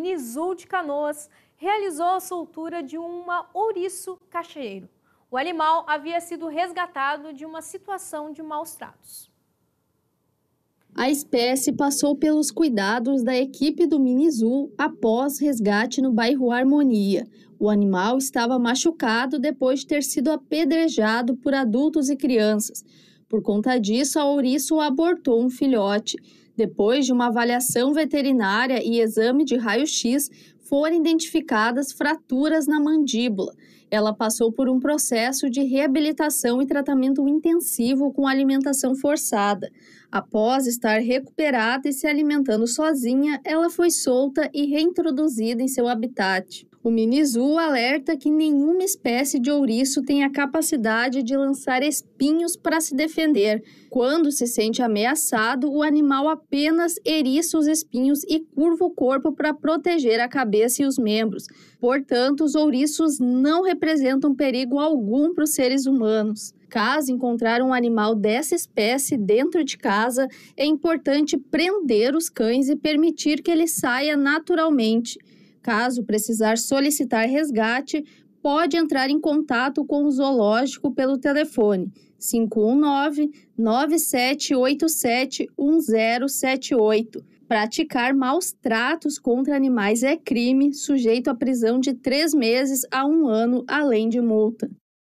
Mini Zoo de Canoas realizou a soltura de uma ouriço cacheiro. O animal havia sido resgatado de uma situação de maus tratos. A espécie passou pelos cuidados da equipe do Minizu após resgate no bairro Harmonia. O animal estava machucado depois de ter sido apedrejado por adultos e crianças. Por conta disso, a ouriço abortou um filhote. Depois de uma avaliação veterinária e exame de raio-x, foram identificadas fraturas na mandíbula. Ela passou por um processo de reabilitação e tratamento intensivo com alimentação forçada. Após estar recuperada e se alimentando sozinha, ela foi solta e reintroduzida em seu habitat. O Minizu alerta que nenhuma espécie de ouriço tem a capacidade de lançar espinhos para se defender. Quando se sente ameaçado, o animal apenas eriça os espinhos e curva o corpo para proteger a cabeça e os membros. Portanto, os ouriços não representam perigo algum para os seres humanos. Caso encontrar um animal dessa espécie dentro de casa, é importante prender os cães e permitir que ele saia naturalmente. Caso precisar solicitar resgate, pode entrar em contato com o zoológico pelo telefone 519 9787 1078. Praticar maus tratos contra animais é crime, sujeito a prisão de três meses a um ano, além de multa.